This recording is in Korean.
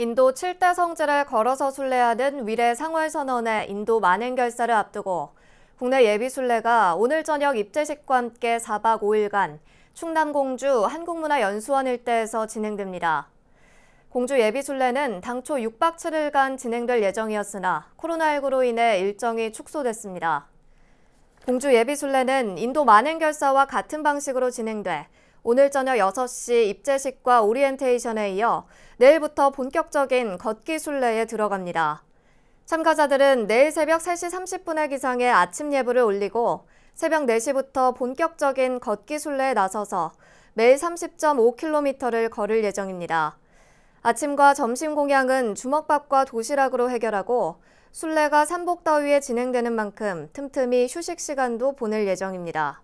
인도 7대 성지를 걸어서 순례하는 위례 상월선언의 인도 만행 결사를 앞두고 국내 예비 순례가 오늘 저녁 입재식과 함께 4박 5일간 충남공주 한국문화연수원 일대에서 진행됩니다. 공주 예비 순례는 당초 6박 7일간 진행될 예정이었으나 코로나19로 인해 일정이 축소됐습니다. 공주 예비 순례는 인도 만행 결사와 같은 방식으로 진행돼 오늘 저녁 6시 입제식과 오리엔테이션에 이어 내일부터 본격적인 걷기 순례에 들어갑니다. 참가자들은 내일 새벽 3시 30분에 기상해 아침 예불을 올리고 새벽 4시부터 본격적인 걷기 순례에 나서서 매일 30.5km를 걸을 예정입니다. 아침과 점심 공양은 주먹밥과 도시락으로 해결하고 순례가 산복더위에 진행되는 만큼 틈틈이 휴식 시간도 보낼 예정입니다.